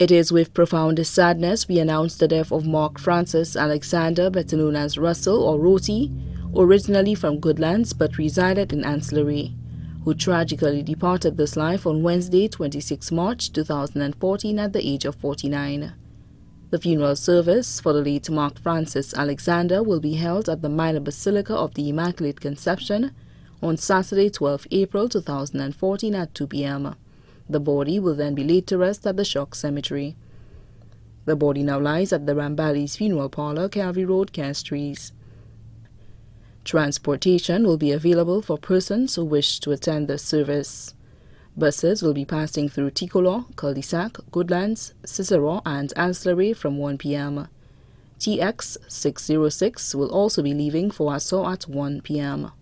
It is with profound sadness we announce the death of Mark Francis Alexander, better known as Russell or Roti, originally from Goodlands but resided in Ancillary, who tragically departed this life on Wednesday, 26 March 2014 at the age of 49. The funeral service for the late Mark Francis Alexander will be held at the Minor Basilica of the Immaculate Conception on Saturday, 12 April 2014 at 2 p.m. The body will then be laid to rest at the Shock Cemetery. The body now lies at the Rambalis Funeral Parlor, Calvary Road, Castries. Transportation will be available for persons who wish to attend the service. Buses will be passing through Ticolor, Cul-de-Sac, Goodlands, Cicero, and Ancillary from 1 p.m. TX 606 will also be leaving for Warsaw at 1 p.m.